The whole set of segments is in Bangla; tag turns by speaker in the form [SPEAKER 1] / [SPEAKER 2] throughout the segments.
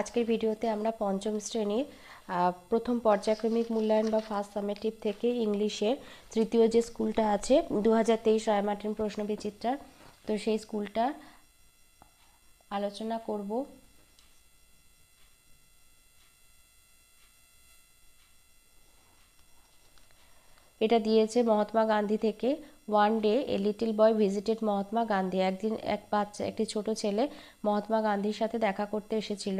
[SPEAKER 1] আজকের ভিডিওতে আমরা পঞ্চম শ্রেণীর প্রথম পর্যায়ক্রমিক মূল্যায়ন বা ফার্স্ট সামেটিভ থেকে ইংলিশের তৃতীয় যে স্কুলটা আছে দু হাজার তেইশ প্রশ্ন বিচিত্রার তো সেই স্কুলটা আলোচনা করব এটা দিয়েছে মহাত্মা গান্ধী থেকে one day a little boy visited Mahatma Gandhi একদিন এক বাচ্চা একটি ছোট ছেলে মহাত্মা গান্ধীর সাথে দেখা করতে এসেছিল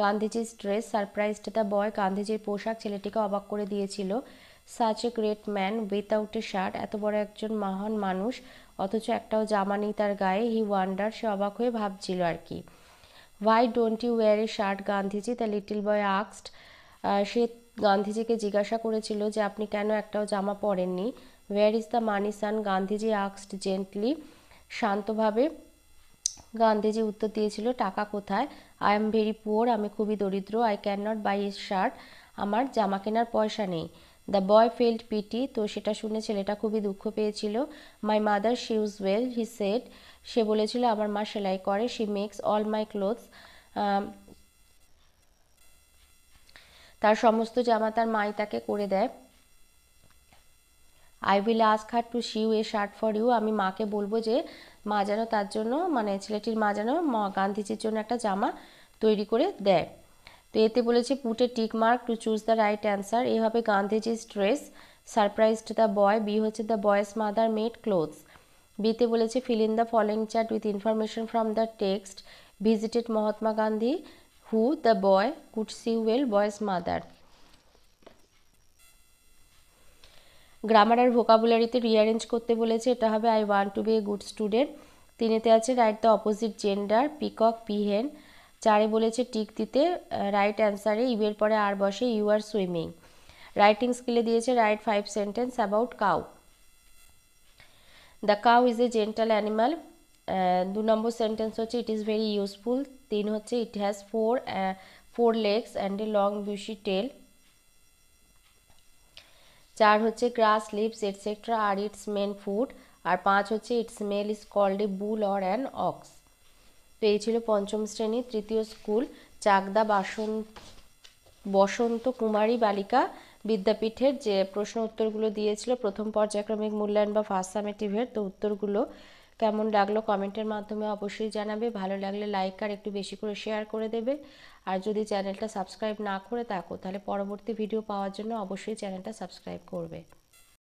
[SPEAKER 1] গান্ধীজির স্ট্রেস সারপ্রাইজড দ্য বয় গান্ধীজির পোশাক ছেলেটিকে অবাক করে দিয়েছিল such a great man without a shirt এত বড় একজন মহান মানুষ অথচ একটাও জামা নেই তার গায়ে হি ওয়ান্ডার সে অবাক হয়ে ভাবছিল আর কি why don't you wear a shirt Gandhiji the little boy আক্সড সে গান্ধীজিকে জিজ্ঞাসা করেছিল যে আপনি কেন একটাও জামা পরেননি where is the money son Gandhiji আক্সড জেন্টলি শান্তভাবে গান্ধীজি উত্তর দিয়েছিল টাকা কোথায় আই এম ভেরি পুয়ার আমি খুবই দরিদ্র I cannot buy a shirt আমার জামা কেনার পয়সা নেই দ্য বয় ফেল্ড পিটি তো সেটা শুনে ছেলেটা খুবই দুঃখ পেয়েছিল my mother sews well he said সে বলেছিল আমার মা সেলাই করে she makes all my clothes তার সমস্ত জামা তার মাই তাকে করে দেয় I will ask her to sew a shirt for you আমি মাকে বলবো যে মা যেন তার জন্য মানে ছেলেটির মা যেন গান্ধীজির জন্য একটা জামা তৈরি করে দেয় তো এতে বলেছে put a tick mark to choose the right answer এভাবে গান্ধীজির dress surprised the boy B হচ্ছে the boy's mother made clothes বিতে বলেছে fill in the following chart with information from the text visited Mahatma Gandhi who the boy could see well boy's mother grammar আর ভোকাবুলারিতে রিঅ্যারেঞ্জ করতে বলেছে এটা হবে I want to be a good student তিনেতে আছে write the opposite gender peacock peahen চারে বলেছে টিক দিতে রাইট অ্যান্সারে ইউয়ের পরে আর বসে ইউ আর সুইমিং রাইটিং স্কিলে দিয়েছে write five sentence about cow the cow is a gentle animal দু নম্বর সেন্টেন্স হচ্ছে ইট ইজ ভেরি ইউজফুল তিন হচ্ছে it has four four legs and a long bushy tail চার হচ্ছে গ্রাস লিভস এটসেট্রা আর ইটস মেন ফুড আর পাঁচ হচ্ছে its male is called a bull or an ox তো এই ছিল পঞ্চম শ্রেণীর তৃতীয় স্কুল চাকদা বাসন বসন্ত কুমারী বালিকা বিদ্যাপীঠের যে প্রশ্ন উত্তরগুলো দিয়েছিল প্রথম পর্যায়ক্রমিক মূল্যায়ন বা ফার্স্ট সামেটিভের তো উত্তরগুলো কেমন লাগলো কমেন্টের মাধ্যমে অবশ্যই জানাবে ভালো লাগলে লাইক আর একটু বেশি করে শেয়ার করে দেবে আর যদি চ্যানেলটা সাবস্ক্রাইব না করে থাকো তাহলে পরবর্তী ভিডিও পাওয়ার জন্য অবশ্যই চ্যানেলটা সাবস্ক্রাইব করবে